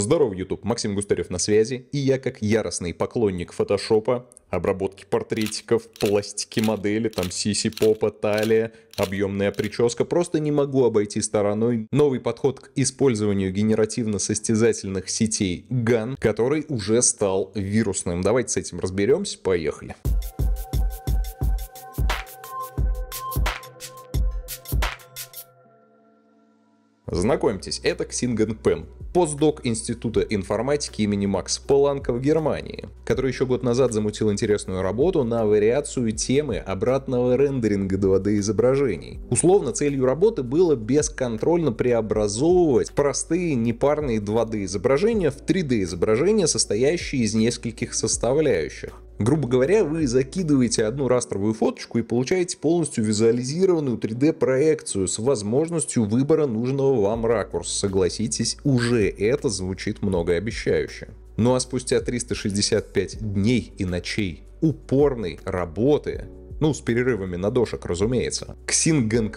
Здорово, YouTube, Максим Густарев на связи, и я как яростный поклонник фотошопа, обработки портретиков, пластики модели, там сиси, попа, талия, объемная прическа, просто не могу обойти стороной новый подход к использованию генеративно-состязательных сетей GAN, который уже стал вирусным. Давайте с этим разберемся, поехали. Поехали. Знакомьтесь, это Ксинген Пен, постдок Института информатики имени Макс Поланка в Германии, который еще год назад замутил интересную работу на вариацию темы обратного рендеринга 2D изображений. Условно, целью работы было бесконтрольно преобразовывать простые непарные 2D изображения в 3D изображения, состоящие из нескольких составляющих. Грубо говоря, вы закидываете одну растровую фоточку и получаете полностью визуализированную 3D-проекцию с возможностью выбора нужного вам ракурса. Согласитесь, уже это звучит многообещающе. Ну а спустя 365 дней и ночей упорной работы ну, с перерывами на дошек, разумеется. Ксин пен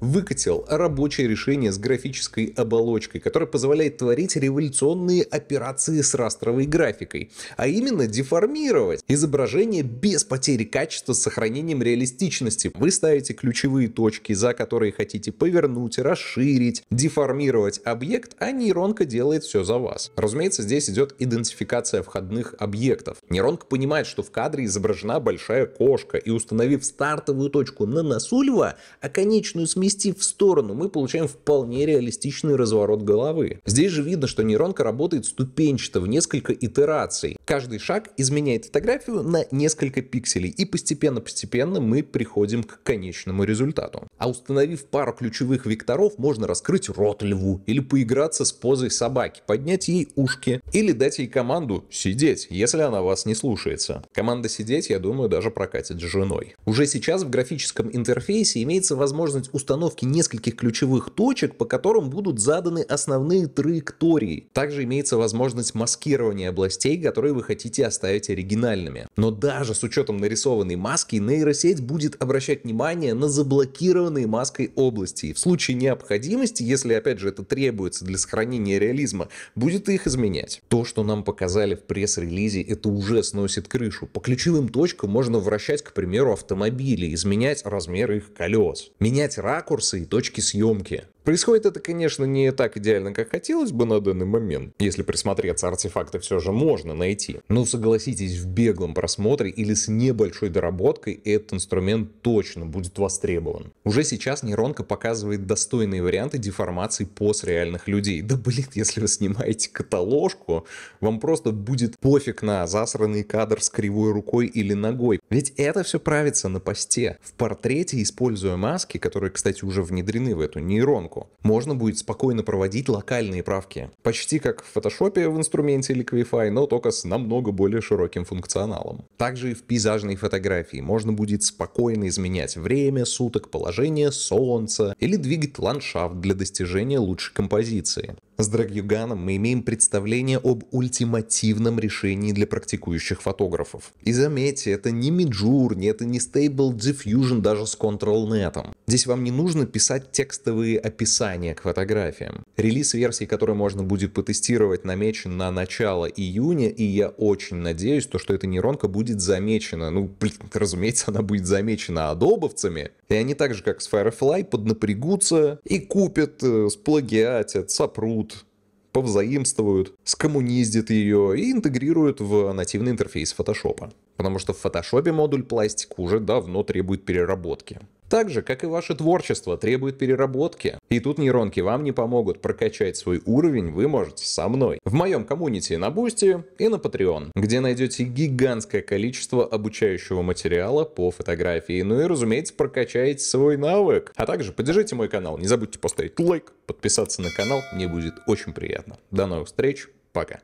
выкатил рабочее решение с графической оболочкой, которое позволяет творить революционные операции с растровой графикой, а именно деформировать изображение без потери качества с сохранением реалистичности. Вы ставите ключевые точки, за которые хотите повернуть, расширить, деформировать объект, а нейронка делает все за вас. Разумеется, здесь идет идентификация входных объектов. Нейронка понимает, что в кадре изображена большая кошка, и установив стартовую точку на носу льва, а конечную смерть увести в сторону, мы получаем вполне реалистичный разворот головы. Здесь же видно, что нейронка работает ступенчато в несколько итераций. Каждый шаг изменяет фотографию на несколько пикселей, и постепенно-постепенно мы приходим к конечному результату. А установив пару ключевых векторов, можно раскрыть рот льву или поиграться с позой собаки, поднять ей ушки или дать ей команду «сидеть», если она вас не слушается. Команда «сидеть», я думаю, даже прокатит с женой. Уже сейчас в графическом интерфейсе имеется возможность установить установки нескольких ключевых точек, по которым будут заданы основные траектории. Также имеется возможность маскирования областей, которые вы хотите оставить оригинальными. Но даже с учетом нарисованной маски, нейросеть будет обращать внимание на заблокированные маской области. И в случае необходимости, если опять же это требуется для сохранения реализма, будет их изменять. То, что нам показали в пресс-релизе, это уже сносит крышу. По ключевым точкам можно вращать, к примеру, автомобили, изменять размер их колес, менять ракурс ракурсы и точки съемки. Происходит это, конечно, не так идеально, как хотелось бы на данный момент. Если присмотреться, артефакты все же можно найти. Но согласитесь, в беглом просмотре или с небольшой доработкой этот инструмент точно будет востребован. Уже сейчас нейронка показывает достойные варианты деформации пост реальных людей. Да блин, если вы снимаете каталожку, вам просто будет пофиг на засранный кадр с кривой рукой или ногой. Ведь это все правится на посте. В портрете, используя маски, которые, кстати, уже внедрены в эту нейронку, легко. Можно будет спокойно проводить локальные правки. Почти как в Photoshop в инструменте Liquify, но только с намного более широким функционалом. Также и в пейзажной фотографии можно будет спокойно изменять время суток, положение солнца или двигать ландшафт для достижения лучшей композиции. С Драгюганом мы имеем представление об ультимативном решении для практикующих фотографов. И заметьте, это не Midjourney, это не Stable Diffusion даже с Ctrl-Net. Здесь вам не нужно писать текстовые описания к фотографиям. Релиз версии, который можно будет потестировать, намечен на начало июня, и я очень надеюсь, то, что эта нейронка будет замечена. Ну, блин, разумеется, она будет замечена адобовцами. И они так же, как с Firefly, поднапрягутся и купят, э, сплагиатят, сопрут, повзаимствуют, скоммуниздят ее и интегрируют в нативный интерфейс Photoshop. Потому что в Photoshop модуль пластик уже давно требует переработки. Так же, как и ваше творчество требует переработки. И тут нейронки вам не помогут прокачать свой уровень, вы можете со мной. В моем коммунити на Бусти и на Patreon, где найдете гигантское количество обучающего материала по фотографии. Ну и, разумеется, прокачаете свой навык. А также поддержите мой канал, не забудьте поставить лайк, подписаться на канал, мне будет очень приятно. До новых встреч, пока.